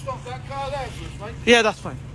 stop that car there for us, mate? Yeah, that's fine.